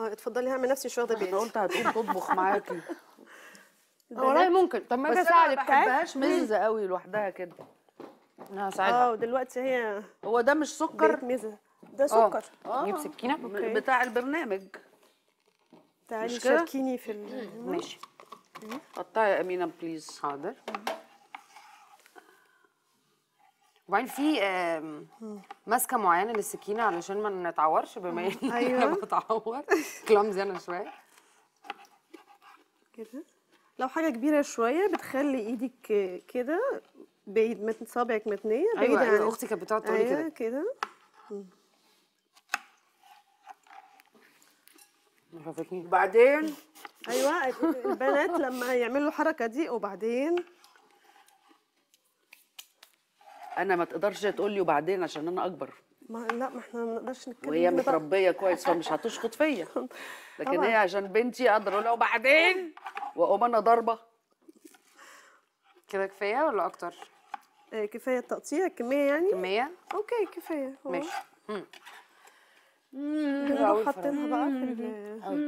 اه اتفضلي هعمل نفسي مش واخده بالي انا قلت هتقوم تطبخ معاكي والله ممكن طب ما اجي اساعدك ما بحبهاش ما مزه قوي لوحدها كده انا هساعدها اه ودلوقتي هي هو ده مش سكر مزه ده سكر اه نجيب سكينه بتاع البرنامج تعالي شاركيني في ال... ماشي قطعي يا امينه بليز حاضر وبعدين في ماسكه معينه للسكينه علشان ما نتعورش بما اني أيوة. انا بتعور كلامزي انا شويه كده لو حاجه كبيره شويه بتخلي ايدك كده بعيد ما صابعك متنيه بعيد أيوة, أيوة. اختي كانت بتقعد تقولي أيوة كده كده وبعدين ايوه البنات لما يعملوا الحركه دي وبعدين انا ما تقدرش تقول لي وبعدين عشان انا اكبر ما لا ما احنا ما نقدرش نتكلم وهي متربيه كويس فمش هتشخط فيا لكن هي عشان بنتي اقدر اقول لها وبعدين واقوم انا ضاربه كده كفايه ولا اكتر؟ إيه كفايه التقطيع كميه يعني كميه اوكي كفايه ماشي كده حاطينها بقى في